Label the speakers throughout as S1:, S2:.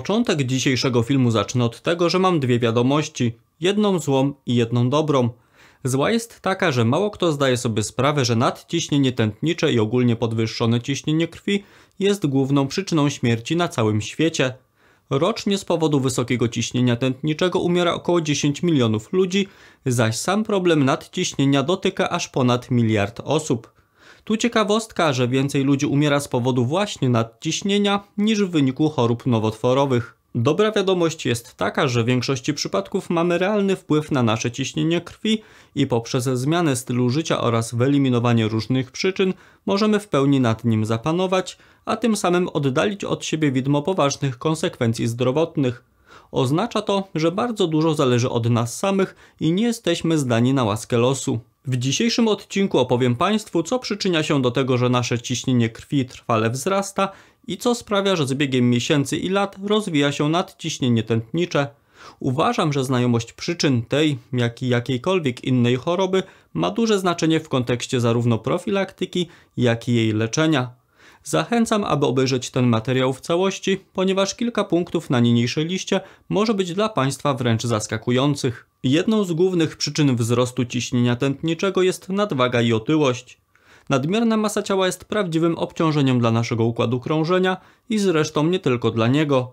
S1: Początek dzisiejszego filmu zacznę od tego, że mam dwie wiadomości, jedną złą i jedną dobrą. Zła jest taka, że mało kto zdaje sobie sprawę, że nadciśnienie tętnicze i ogólnie podwyższone ciśnienie krwi jest główną przyczyną śmierci na całym świecie. Rocznie z powodu wysokiego ciśnienia tętniczego umiera około 10 milionów ludzi, zaś sam problem nadciśnienia dotyka aż ponad miliard osób. Tu ciekawostka, że więcej ludzi umiera z powodu właśnie nadciśnienia niż w wyniku chorób nowotworowych. Dobra wiadomość jest taka, że w większości przypadków mamy realny wpływ na nasze ciśnienie krwi i poprzez zmianę stylu życia oraz wyeliminowanie różnych przyczyn możemy w pełni nad nim zapanować, a tym samym oddalić od siebie widmo poważnych konsekwencji zdrowotnych. Oznacza to, że bardzo dużo zależy od nas samych i nie jesteśmy zdani na łaskę losu. W dzisiejszym odcinku opowiem Państwu, co przyczynia się do tego, że nasze ciśnienie krwi trwale wzrasta i co sprawia, że z biegiem miesięcy i lat rozwija się nadciśnienie tętnicze. Uważam, że znajomość przyczyn tej, jak i jakiejkolwiek innej choroby ma duże znaczenie w kontekście zarówno profilaktyki, jak i jej leczenia. Zachęcam, aby obejrzeć ten materiał w całości, ponieważ kilka punktów na niniejszej liście może być dla Państwa wręcz zaskakujących. Jedną z głównych przyczyn wzrostu ciśnienia tętniczego jest nadwaga i otyłość. Nadmierna masa ciała jest prawdziwym obciążeniem dla naszego układu krążenia i zresztą nie tylko dla niego.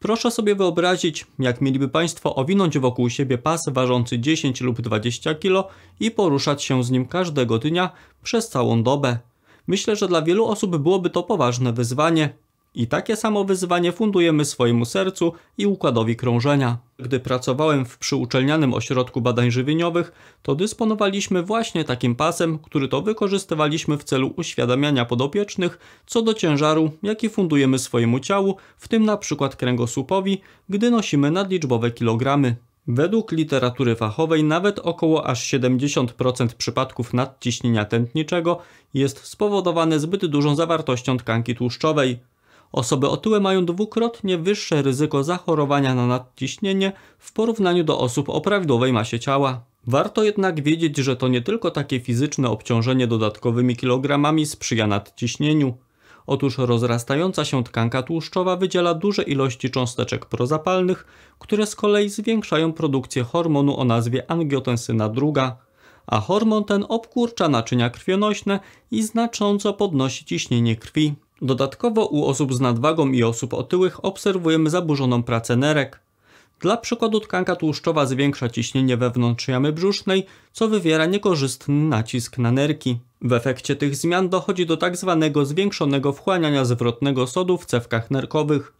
S1: Proszę sobie wyobrazić, jak mieliby Państwo owinąć wokół siebie pas ważący 10 lub 20 kg i poruszać się z nim każdego dnia przez całą dobę. Myślę, że dla wielu osób byłoby to poważne wyzwanie. I takie samo wyzwanie fundujemy swojemu sercu i układowi krążenia. Gdy pracowałem w przyuczelnianym ośrodku badań żywieniowych, to dysponowaliśmy właśnie takim pasem, który to wykorzystywaliśmy w celu uświadamiania podopiecznych co do ciężaru, jaki fundujemy swojemu ciału, w tym na przykład kręgosłupowi, gdy nosimy nadliczbowe kilogramy. Według literatury fachowej nawet około aż 70% przypadków nadciśnienia tętniczego jest spowodowane zbyt dużą zawartością tkanki tłuszczowej. Osoby otyłe mają dwukrotnie wyższe ryzyko zachorowania na nadciśnienie w porównaniu do osób o prawidłowej masie ciała. Warto jednak wiedzieć, że to nie tylko takie fizyczne obciążenie dodatkowymi kilogramami sprzyja nadciśnieniu. Otóż rozrastająca się tkanka tłuszczowa wydziela duże ilości cząsteczek prozapalnych, które z kolei zwiększają produkcję hormonu o nazwie angiotensyna II, a hormon ten obkurcza naczynia krwionośne i znacząco podnosi ciśnienie krwi. Dodatkowo u osób z nadwagą i osób otyłych obserwujemy zaburzoną pracę nerek. Dla przykładu tkanka tłuszczowa zwiększa ciśnienie wewnątrz jamy brzusznej, co wywiera niekorzystny nacisk na nerki. W efekcie tych zmian dochodzi do tak zwanego zwiększonego wchłaniania zwrotnego sodu w cewkach nerkowych.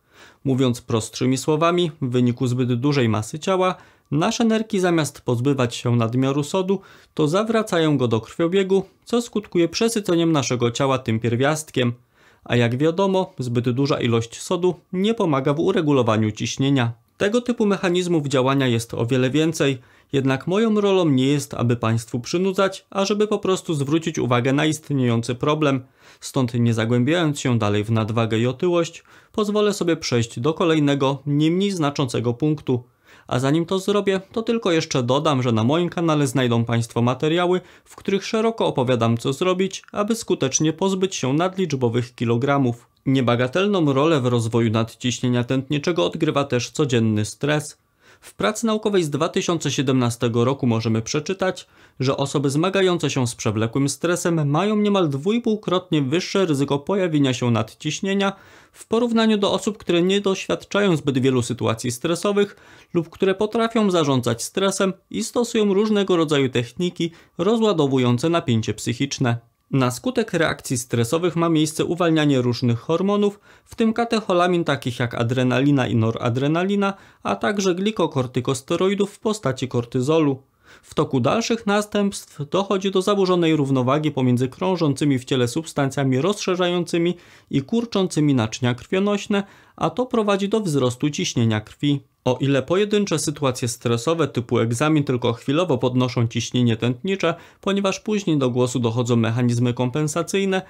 S1: Mówiąc prostszymi słowami, w wyniku zbyt dużej masy ciała, nasze nerki zamiast pozbywać się nadmiaru sodu, to zawracają go do krwiobiegu, co skutkuje przesyceniem naszego ciała tym pierwiastkiem. A jak wiadomo, zbyt duża ilość sodu nie pomaga w uregulowaniu ciśnienia. Tego typu mechanizmów działania jest o wiele więcej, jednak moją rolą nie jest, aby Państwu przynudzać, a żeby po prostu zwrócić uwagę na istniejący problem. Stąd nie zagłębiając się dalej w nadwagę i otyłość, pozwolę sobie przejść do kolejnego, nie mniej znaczącego punktu – a zanim to zrobię, to tylko jeszcze dodam, że na moim kanale znajdą Państwo materiały, w których szeroko opowiadam co zrobić, aby skutecznie pozbyć się nadliczbowych kilogramów. Niebagatelną rolę w rozwoju nadciśnienia tętniczego odgrywa też codzienny stres, w pracy naukowej z 2017 roku możemy przeczytać, że osoby zmagające się z przewlekłym stresem mają niemal dwójpółkrotnie wyższe ryzyko pojawienia się nadciśnienia w porównaniu do osób, które nie doświadczają zbyt wielu sytuacji stresowych lub które potrafią zarządzać stresem i stosują różnego rodzaju techniki rozładowujące napięcie psychiczne. Na skutek reakcji stresowych ma miejsce uwalnianie różnych hormonów, w tym katecholamin takich jak adrenalina i noradrenalina, a także glikokortykosteroidów w postaci kortyzolu. W toku dalszych następstw dochodzi do zaburzonej równowagi pomiędzy krążącymi w ciele substancjami rozszerzającymi i kurczącymi naczynia krwionośne, a to prowadzi do wzrostu ciśnienia krwi. O ile pojedyncze sytuacje stresowe typu egzamin tylko chwilowo podnoszą ciśnienie tętnicze, ponieważ później do głosu dochodzą mechanizmy kompensacyjne,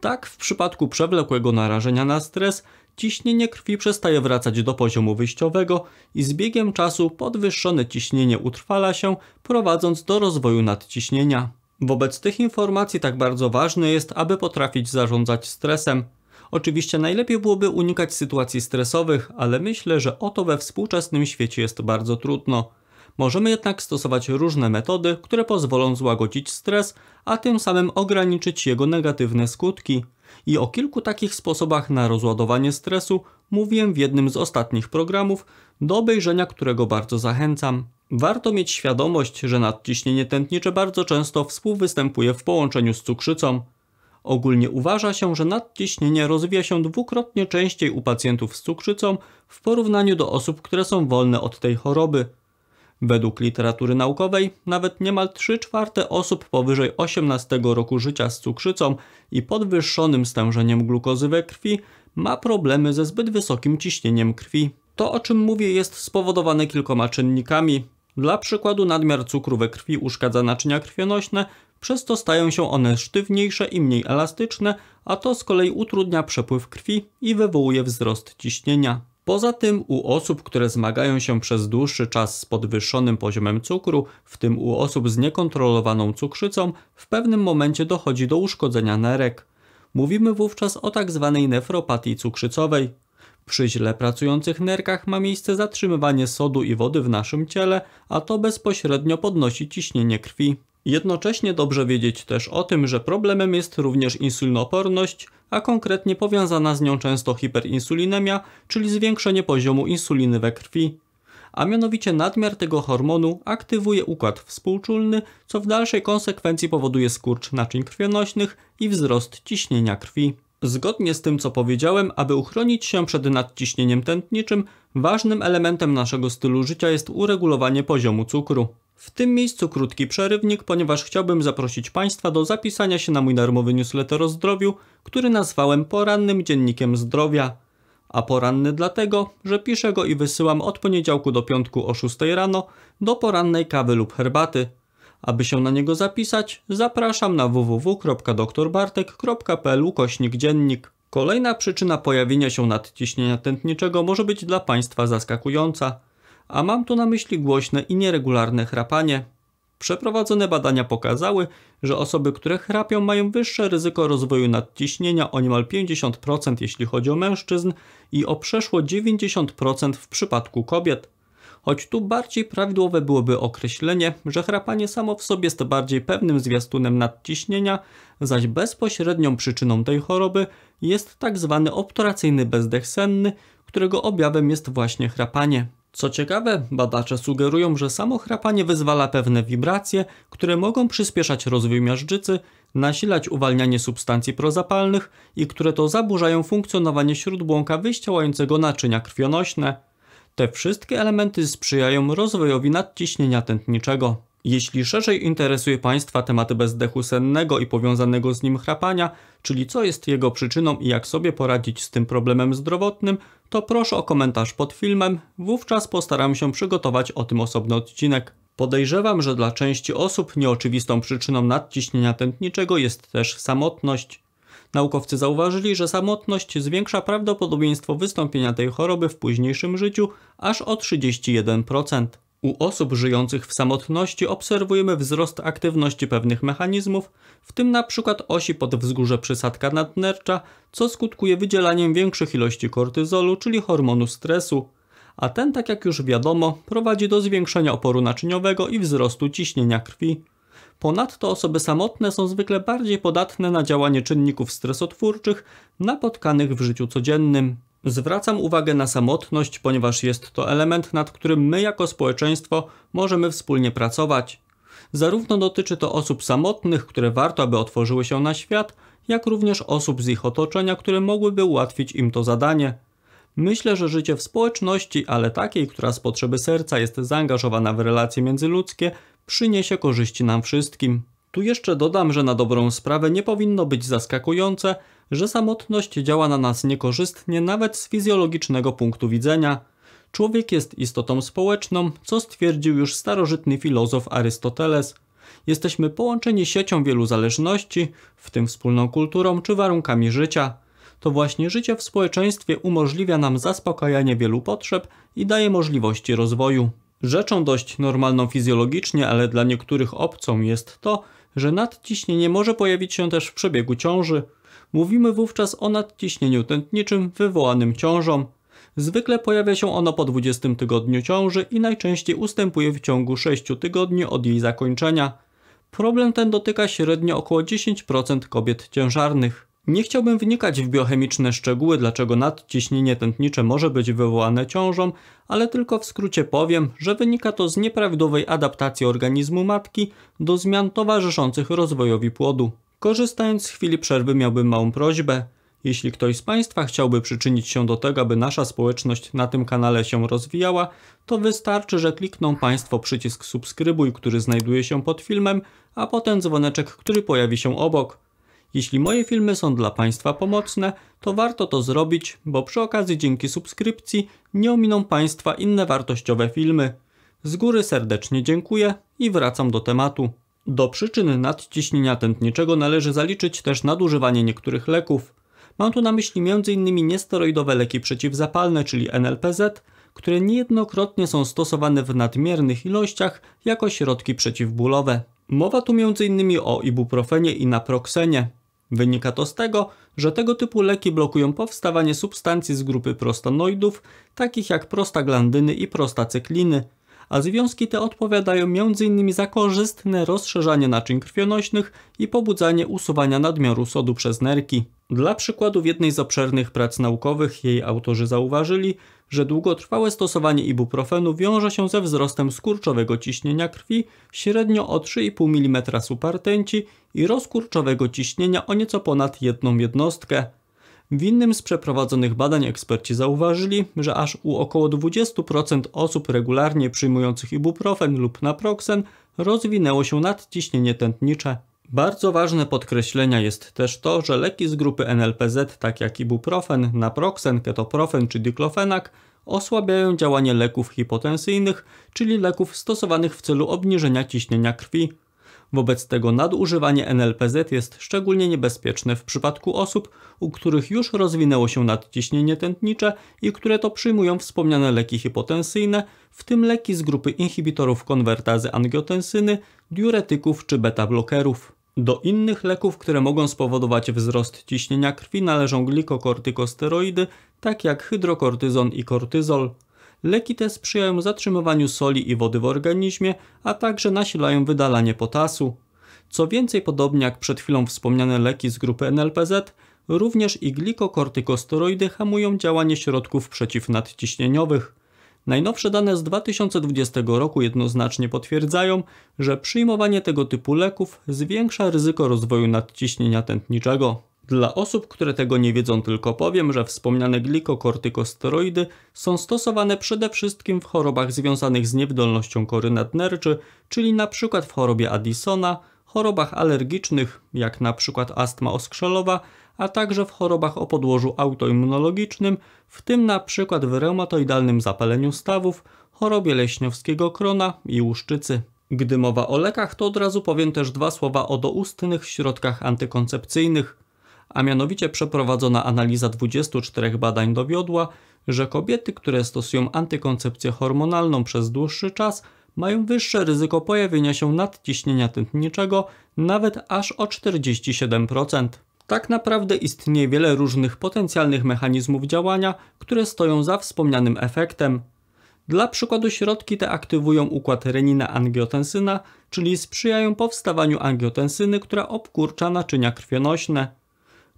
S1: tak, w przypadku przewlekłego narażenia na stres, ciśnienie krwi przestaje wracać do poziomu wyjściowego i z biegiem czasu podwyższone ciśnienie utrwala się, prowadząc do rozwoju nadciśnienia. Wobec tych informacji tak bardzo ważne jest, aby potrafić zarządzać stresem. Oczywiście najlepiej byłoby unikać sytuacji stresowych, ale myślę, że o to we współczesnym świecie jest bardzo trudno. Możemy jednak stosować różne metody, które pozwolą złagodzić stres, a tym samym ograniczyć jego negatywne skutki. I o kilku takich sposobach na rozładowanie stresu mówiłem w jednym z ostatnich programów, do obejrzenia którego bardzo zachęcam. Warto mieć świadomość, że nadciśnienie tętnicze bardzo często współwystępuje w połączeniu z cukrzycą. Ogólnie uważa się, że nadciśnienie rozwija się dwukrotnie częściej u pacjentów z cukrzycą w porównaniu do osób, które są wolne od tej choroby. Według literatury naukowej nawet niemal 3 czwarte osób powyżej 18 roku życia z cukrzycą i podwyższonym stężeniem glukozy we krwi ma problemy ze zbyt wysokim ciśnieniem krwi. To o czym mówię jest spowodowane kilkoma czynnikami. Dla przykładu nadmiar cukru we krwi uszkadza naczynia krwionośne, przez to stają się one sztywniejsze i mniej elastyczne, a to z kolei utrudnia przepływ krwi i wywołuje wzrost ciśnienia. Poza tym u osób, które zmagają się przez dłuższy czas z podwyższonym poziomem cukru, w tym u osób z niekontrolowaną cukrzycą, w pewnym momencie dochodzi do uszkodzenia nerek. Mówimy wówczas o tzw. Tak nefropatii cukrzycowej. Przy źle pracujących nerkach ma miejsce zatrzymywanie sodu i wody w naszym ciele, a to bezpośrednio podnosi ciśnienie krwi. Jednocześnie dobrze wiedzieć też o tym, że problemem jest również insulinooporność, a konkretnie powiązana z nią często hiperinsulinemia, czyli zwiększenie poziomu insuliny we krwi. A mianowicie nadmiar tego hormonu aktywuje układ współczulny, co w dalszej konsekwencji powoduje skurcz naczyń krwionośnych i wzrost ciśnienia krwi. Zgodnie z tym, co powiedziałem, aby uchronić się przed nadciśnieniem tętniczym, ważnym elementem naszego stylu życia jest uregulowanie poziomu cukru. W tym miejscu krótki przerywnik, ponieważ chciałbym zaprosić Państwa do zapisania się na mój darmowy newsletter o zdrowiu, który nazwałem Porannym Dziennikiem Zdrowia. A poranny dlatego, że piszę go i wysyłam od poniedziałku do piątku o 6 rano do porannej kawy lub herbaty. Aby się na niego zapisać, zapraszam na www.doktorbartek.pl kośnik dziennik. Kolejna przyczyna pojawienia się nadciśnienia tętniczego może być dla Państwa zaskakująca – a mam tu na myśli głośne i nieregularne chrapanie. Przeprowadzone badania pokazały, że osoby, które chrapią, mają wyższe ryzyko rozwoju nadciśnienia o niemal 50% jeśli chodzi o mężczyzn i o przeszło 90% w przypadku kobiet. Choć tu bardziej prawidłowe byłoby określenie, że chrapanie samo w sobie jest bardziej pewnym zwiastunem nadciśnienia, zaś bezpośrednią przyczyną tej choroby jest tak zwany obturacyjny bezdech senny, którego objawem jest właśnie chrapanie. Co ciekawe, badacze sugerują, że samo chrapanie wyzwala pewne wibracje, które mogą przyspieszać rozwój miażdżycy, nasilać uwalnianie substancji prozapalnych i które to zaburzają funkcjonowanie śródbłąka wyścielającego naczynia krwionośne. Te wszystkie elementy sprzyjają rozwojowi nadciśnienia tętniczego. Jeśli szerzej interesuje Państwa tematy bezdechu sennego i powiązanego z nim chrapania, czyli co jest jego przyczyną i jak sobie poradzić z tym problemem zdrowotnym, to proszę o komentarz pod filmem, wówczas postaram się przygotować o tym osobny odcinek. Podejrzewam, że dla części osób nieoczywistą przyczyną nadciśnienia tętniczego jest też samotność. Naukowcy zauważyli, że samotność zwiększa prawdopodobieństwo wystąpienia tej choroby w późniejszym życiu aż o 31%. U osób żyjących w samotności obserwujemy wzrost aktywności pewnych mechanizmów, w tym np. osi podwzgórze przysadka nadnercza, co skutkuje wydzielaniem większych ilości kortyzolu, czyli hormonu stresu, a ten, tak jak już wiadomo, prowadzi do zwiększenia oporu naczyniowego i wzrostu ciśnienia krwi. Ponadto osoby samotne są zwykle bardziej podatne na działanie czynników stresotwórczych napotkanych w życiu codziennym. Zwracam uwagę na samotność, ponieważ jest to element, nad którym my jako społeczeństwo możemy wspólnie pracować. Zarówno dotyczy to osób samotnych, które warto, aby otworzyły się na świat, jak również osób z ich otoczenia, które mogłyby ułatwić im to zadanie. Myślę, że życie w społeczności, ale takiej, która z potrzeby serca jest zaangażowana w relacje międzyludzkie, przyniesie korzyści nam wszystkim. Tu jeszcze dodam, że na dobrą sprawę nie powinno być zaskakujące, że samotność działa na nas niekorzystnie nawet z fizjologicznego punktu widzenia. Człowiek jest istotą społeczną, co stwierdził już starożytny filozof Arystoteles. Jesteśmy połączeni siecią wielu zależności, w tym wspólną kulturą czy warunkami życia. To właśnie życie w społeczeństwie umożliwia nam zaspokajanie wielu potrzeb i daje możliwości rozwoju. Rzeczą dość normalną fizjologicznie, ale dla niektórych obcą jest to, że nadciśnienie może pojawić się też w przebiegu ciąży. Mówimy wówczas o nadciśnieniu tętniczym wywołanym ciążą. Zwykle pojawia się ono po 20 tygodniu ciąży i najczęściej ustępuje w ciągu 6 tygodni od jej zakończenia. Problem ten dotyka średnio około 10% kobiet ciężarnych. Nie chciałbym wnikać w biochemiczne szczegóły, dlaczego nadciśnienie tętnicze może być wywołane ciążą, ale tylko w skrócie powiem, że wynika to z nieprawidłowej adaptacji organizmu matki do zmian towarzyszących rozwojowi płodu. Korzystając z chwili przerwy miałbym małą prośbę. Jeśli ktoś z Państwa chciałby przyczynić się do tego, aby nasza społeczność na tym kanale się rozwijała, to wystarczy, że klikną Państwo przycisk subskrybuj, który znajduje się pod filmem, a potem dzwoneczek, który pojawi się obok. Jeśli moje filmy są dla Państwa pomocne, to warto to zrobić, bo przy okazji dzięki subskrypcji nie ominą Państwa inne wartościowe filmy. Z góry serdecznie dziękuję i wracam do tematu. Do przyczyn nadciśnienia tętniczego należy zaliczyć też nadużywanie niektórych leków. Mam tu na myśli m.in. niesteroidowe leki przeciwzapalne, czyli NLPZ, które niejednokrotnie są stosowane w nadmiernych ilościach jako środki przeciwbólowe. Mowa tu m.in. o ibuprofenie i naproksenie. Wynika to z tego, że tego typu leki blokują powstawanie substancji z grupy prostanoidów, takich jak prostaglandyny i prostacykliny, a związki te odpowiadają m.in. za korzystne rozszerzanie naczyń krwionośnych i pobudzanie usuwania nadmiaru sodu przez nerki. Dla przykładu w jednej z obszernych prac naukowych jej autorzy zauważyli, że długotrwałe stosowanie ibuprofenu wiąże się ze wzrostem skurczowego ciśnienia krwi średnio o 3,5 mm supertęci i rozkurczowego ciśnienia o nieco ponad jedną jednostkę. W innym z przeprowadzonych badań eksperci zauważyli, że aż u około 20% osób regularnie przyjmujących ibuprofen lub naproksen rozwinęło się nadciśnienie tętnicze. Bardzo ważne podkreślenia jest też to, że leki z grupy NLPZ, tak jak ibuprofen, naproksen, ketoprofen czy diklofenak, osłabiają działanie leków hipotensyjnych, czyli leków stosowanych w celu obniżenia ciśnienia krwi. Wobec tego nadużywanie NLPZ jest szczególnie niebezpieczne w przypadku osób, u których już rozwinęło się nadciśnienie tętnicze i które to przyjmują wspomniane leki hipotensyjne, w tym leki z grupy inhibitorów konwertazy angiotensyny, diuretyków czy beta-blokerów. Do innych leków, które mogą spowodować wzrost ciśnienia krwi należą glikokortykosteroidy, tak jak hydrokortyzon i kortyzol. Leki te sprzyjają zatrzymywaniu soli i wody w organizmie, a także nasilają wydalanie potasu. Co więcej, podobnie jak przed chwilą wspomniane leki z grupy NLPZ, również i glikokortykosteroidy hamują działanie środków przeciwnadciśnieniowych. Najnowsze dane z 2020 roku jednoznacznie potwierdzają, że przyjmowanie tego typu leków zwiększa ryzyko rozwoju nadciśnienia tętniczego. Dla osób, które tego nie wiedzą, tylko powiem, że wspomniane glikokortykosteroidy są stosowane przede wszystkim w chorobach związanych z niewydolnością kory nadnerczy, czyli np. w chorobie Addisona, chorobach alergicznych, jak np. astma oskrzelowa, a także w chorobach o podłożu autoimmunologicznym, w tym np. w reumatoidalnym zapaleniu stawów, chorobie leśniowskiego krona i łuszczycy. Gdy mowa o lekach, to od razu powiem też dwa słowa o doustnych środkach antykoncepcyjnych. A mianowicie przeprowadzona analiza 24 badań dowiodła, że kobiety, które stosują antykoncepcję hormonalną przez dłuższy czas, mają wyższe ryzyko pojawienia się nadciśnienia tętniczego, nawet aż o 47%. Tak naprawdę istnieje wiele różnych potencjalnych mechanizmów działania, które stoją za wspomnianym efektem. Dla przykładu środki te aktywują układ renina-angiotensyna, czyli sprzyjają powstawaniu angiotensyny, która obkurcza naczynia krwionośne.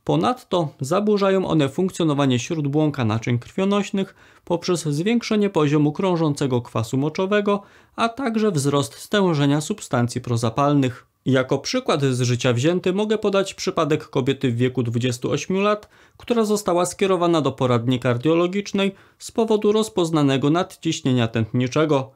S1: Ponadto zaburzają one funkcjonowanie śródbłąka naczyń krwionośnych poprzez zwiększenie poziomu krążącego kwasu moczowego, a także wzrost stężenia substancji prozapalnych. Jako przykład z życia wzięty mogę podać przypadek kobiety w wieku 28 lat, która została skierowana do poradni kardiologicznej z powodu rozpoznanego nadciśnienia tętniczego.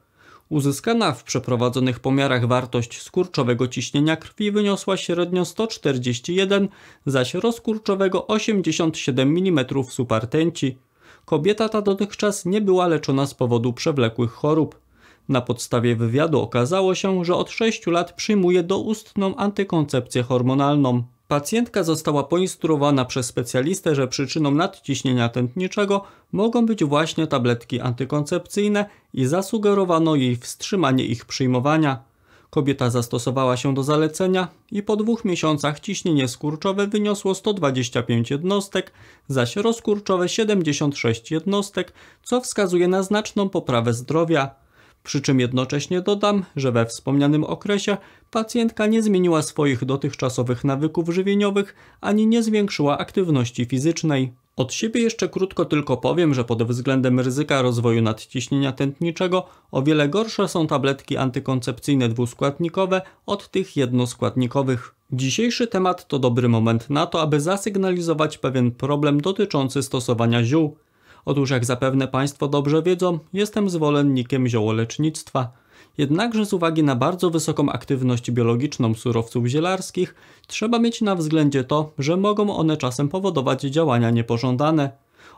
S1: Uzyskana w przeprowadzonych pomiarach wartość skurczowego ciśnienia krwi wyniosła średnio 141, zaś rozkurczowego 87 mm supertęci. Kobieta ta dotychczas nie była leczona z powodu przewlekłych chorób. Na podstawie wywiadu okazało się, że od 6 lat przyjmuje doustną antykoncepcję hormonalną. Pacjentka została poinstruowana przez specjalistę, że przyczyną nadciśnienia tętniczego mogą być właśnie tabletki antykoncepcyjne i zasugerowano jej wstrzymanie ich przyjmowania. Kobieta zastosowała się do zalecenia i po dwóch miesiącach ciśnienie skurczowe wyniosło 125 jednostek, zaś rozkurczowe 76 jednostek, co wskazuje na znaczną poprawę zdrowia. Przy czym jednocześnie dodam, że we wspomnianym okresie pacjentka nie zmieniła swoich dotychczasowych nawyków żywieniowych ani nie zwiększyła aktywności fizycznej. Od siebie jeszcze krótko tylko powiem, że pod względem ryzyka rozwoju nadciśnienia tętniczego o wiele gorsze są tabletki antykoncepcyjne dwuskładnikowe od tych jednoskładnikowych. Dzisiejszy temat to dobry moment na to, aby zasygnalizować pewien problem dotyczący stosowania ziół. Otóż jak zapewne Państwo dobrze wiedzą, jestem zwolennikiem ziołolecznictwa. Jednakże z uwagi na bardzo wysoką aktywność biologiczną surowców zielarskich, trzeba mieć na względzie to, że mogą one czasem powodować działania niepożądane.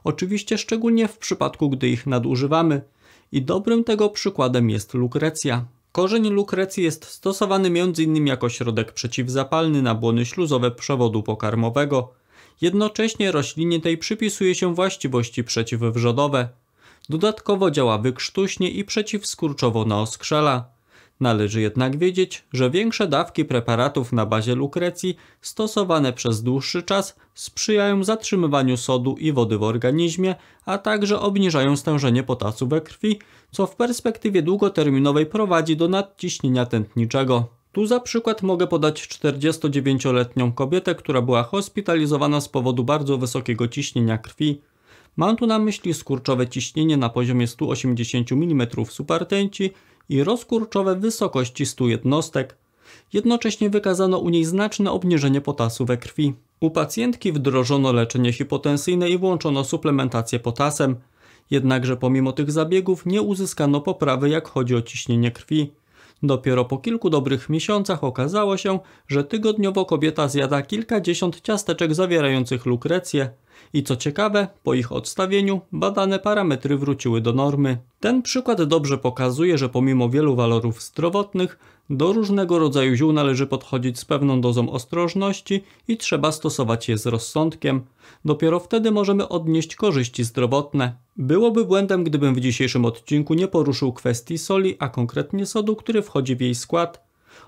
S1: Oczywiście szczególnie w przypadku, gdy ich nadużywamy. I dobrym tego przykładem jest lukrecja. Korzeń lukrecji jest stosowany m.in. jako środek przeciwzapalny na błony śluzowe przewodu pokarmowego. Jednocześnie roślinie tej przypisuje się właściwości przeciwwrzodowe. Dodatkowo działa wykrztuśnie i przeciwskurczowo na oskrzela. Należy jednak wiedzieć, że większe dawki preparatów na bazie lukrecji stosowane przez dłuższy czas sprzyjają zatrzymywaniu sodu i wody w organizmie, a także obniżają stężenie potasu we krwi, co w perspektywie długoterminowej prowadzi do nadciśnienia tętniczego. Tu za przykład mogę podać 49-letnią kobietę, która była hospitalizowana z powodu bardzo wysokiego ciśnienia krwi. Mam tu na myśli skurczowe ciśnienie na poziomie 180 mm supertenci i rozkurczowe wysokości 100 jednostek. Jednocześnie wykazano u niej znaczne obniżenie potasu we krwi. U pacjentki wdrożono leczenie hipotensyjne i włączono suplementację potasem. Jednakże pomimo tych zabiegów nie uzyskano poprawy jak chodzi o ciśnienie krwi. Dopiero po kilku dobrych miesiącach okazało się, że tygodniowo kobieta zjada kilkadziesiąt ciasteczek zawierających lukrecję. I co ciekawe, po ich odstawieniu badane parametry wróciły do normy. Ten przykład dobrze pokazuje, że pomimo wielu walorów zdrowotnych, do różnego rodzaju ziół należy podchodzić z pewną dozą ostrożności i trzeba stosować je z rozsądkiem. Dopiero wtedy możemy odnieść korzyści zdrowotne. Byłoby błędem, gdybym w dzisiejszym odcinku nie poruszył kwestii soli, a konkretnie sodu, który wchodzi w jej skład.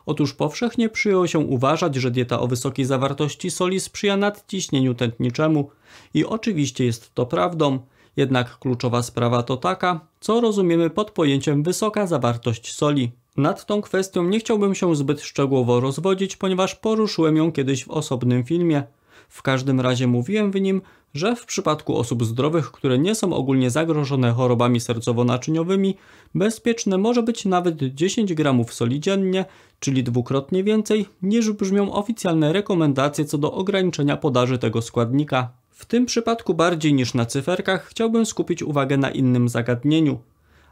S1: Otóż powszechnie przyjął się uważać, że dieta o wysokiej zawartości soli sprzyja nadciśnieniu tętniczemu i oczywiście jest to prawdą. Jednak kluczowa sprawa to taka, co rozumiemy pod pojęciem wysoka zawartość soli. Nad tą kwestią nie chciałbym się zbyt szczegółowo rozwodzić, ponieważ poruszyłem ją kiedyś w osobnym filmie. W każdym razie mówiłem w nim, że w przypadku osób zdrowych, które nie są ogólnie zagrożone chorobami sercowo-naczyniowymi, bezpieczne może być nawet 10 gramów soli dziennie, czyli dwukrotnie więcej niż brzmią oficjalne rekomendacje co do ograniczenia podaży tego składnika. W tym przypadku bardziej niż na cyferkach chciałbym skupić uwagę na innym zagadnieniu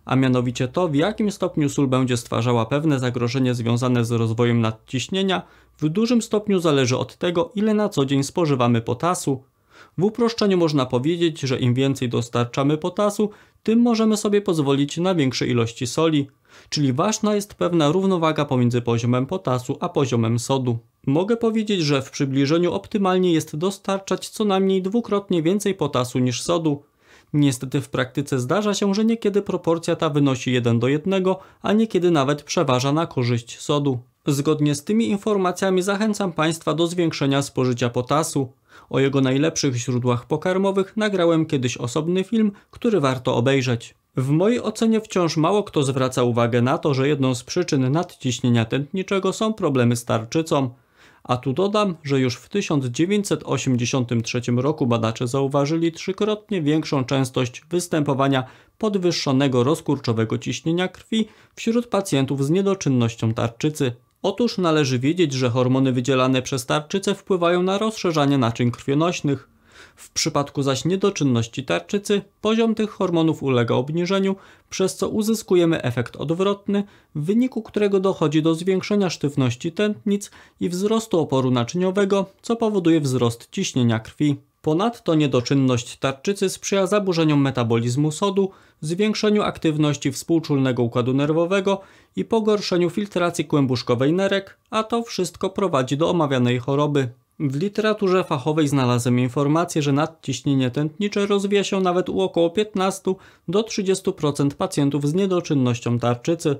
S1: a mianowicie to, w jakim stopniu sól będzie stwarzała pewne zagrożenie związane z rozwojem nadciśnienia, w dużym stopniu zależy od tego, ile na co dzień spożywamy potasu. W uproszczeniu można powiedzieć, że im więcej dostarczamy potasu, tym możemy sobie pozwolić na większe ilości soli, czyli ważna jest pewna równowaga pomiędzy poziomem potasu a poziomem sodu. Mogę powiedzieć, że w przybliżeniu optymalnie jest dostarczać co najmniej dwukrotnie więcej potasu niż sodu, Niestety w praktyce zdarza się, że niekiedy proporcja ta wynosi 1 do 1, a niekiedy nawet przeważa na korzyść sodu. Zgodnie z tymi informacjami zachęcam Państwa do zwiększenia spożycia potasu. O jego najlepszych źródłach pokarmowych nagrałem kiedyś osobny film, który warto obejrzeć. W mojej ocenie wciąż mało kto zwraca uwagę na to, że jedną z przyczyn nadciśnienia tętniczego są problemy z tarczycą. A tu dodam, że już w 1983 roku badacze zauważyli trzykrotnie większą częstość występowania podwyższonego rozkurczowego ciśnienia krwi wśród pacjentów z niedoczynnością tarczycy. Otóż należy wiedzieć, że hormony wydzielane przez tarczycę wpływają na rozszerzanie naczyń krwionośnych. W przypadku zaś niedoczynności tarczycy poziom tych hormonów ulega obniżeniu, przez co uzyskujemy efekt odwrotny, w wyniku którego dochodzi do zwiększenia sztywności tętnic i wzrostu oporu naczyniowego, co powoduje wzrost ciśnienia krwi. Ponadto niedoczynność tarczycy sprzyja zaburzeniom metabolizmu sodu, zwiększeniu aktywności współczulnego układu nerwowego i pogorszeniu filtracji kłębuszkowej nerek, a to wszystko prowadzi do omawianej choroby. W literaturze fachowej znalazłem informację, że nadciśnienie tętnicze rozwija się nawet u około 15 do 30% pacjentów z niedoczynnością tarczycy.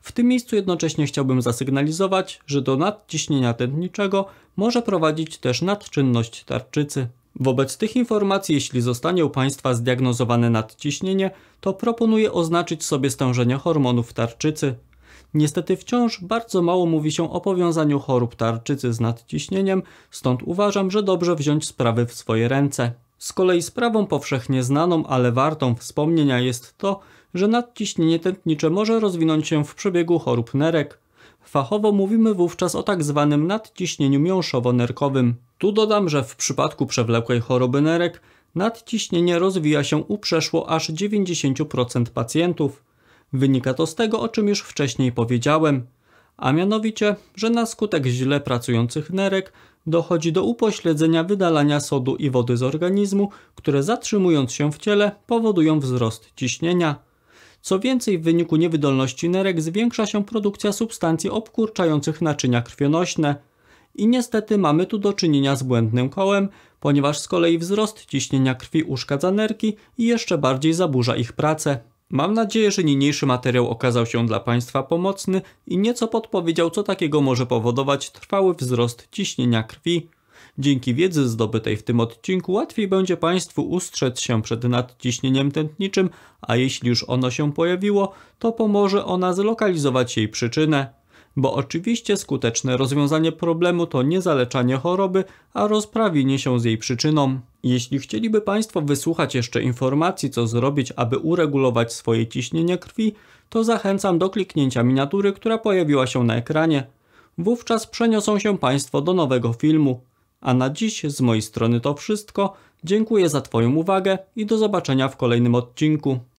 S1: W tym miejscu jednocześnie chciałbym zasygnalizować, że do nadciśnienia tętniczego może prowadzić też nadczynność tarczycy. Wobec tych informacji, jeśli zostanie u Państwa zdiagnozowane nadciśnienie, to proponuję oznaczyć sobie stężenie hormonów tarczycy. Niestety wciąż bardzo mało mówi się o powiązaniu chorób tarczycy z nadciśnieniem, stąd uważam, że dobrze wziąć sprawy w swoje ręce. Z kolei sprawą powszechnie znaną, ale wartą wspomnienia jest to, że nadciśnienie tętnicze może rozwinąć się w przebiegu chorób nerek. Fachowo mówimy wówczas o tak zwanym nadciśnieniu miąższowo-nerkowym. Tu dodam, że w przypadku przewlekłej choroby nerek nadciśnienie rozwija się u przeszło aż 90% pacjentów. Wynika to z tego, o czym już wcześniej powiedziałem, a mianowicie, że na skutek źle pracujących nerek dochodzi do upośledzenia wydalania sodu i wody z organizmu, które zatrzymując się w ciele powodują wzrost ciśnienia. Co więcej, w wyniku niewydolności nerek zwiększa się produkcja substancji obkurczających naczynia krwionośne. I niestety mamy tu do czynienia z błędnym kołem, ponieważ z kolei wzrost ciśnienia krwi uszkadza nerki i jeszcze bardziej zaburza ich pracę. Mam nadzieję, że niniejszy materiał okazał się dla Państwa pomocny i nieco podpowiedział, co takiego może powodować trwały wzrost ciśnienia krwi. Dzięki wiedzy zdobytej w tym odcinku łatwiej będzie Państwu ustrzec się przed nadciśnieniem tętniczym, a jeśli już ono się pojawiło, to pomoże ona zlokalizować jej przyczynę. Bo oczywiście skuteczne rozwiązanie problemu to nie zaleczanie choroby, a rozprawienie się z jej przyczyną. Jeśli chcieliby Państwo wysłuchać jeszcze informacji, co zrobić, aby uregulować swoje ciśnienie krwi, to zachęcam do kliknięcia miniatury, która pojawiła się na ekranie. Wówczas przeniosą się Państwo do nowego filmu. A na dziś z mojej strony to wszystko. Dziękuję za Twoją uwagę i do zobaczenia w kolejnym odcinku.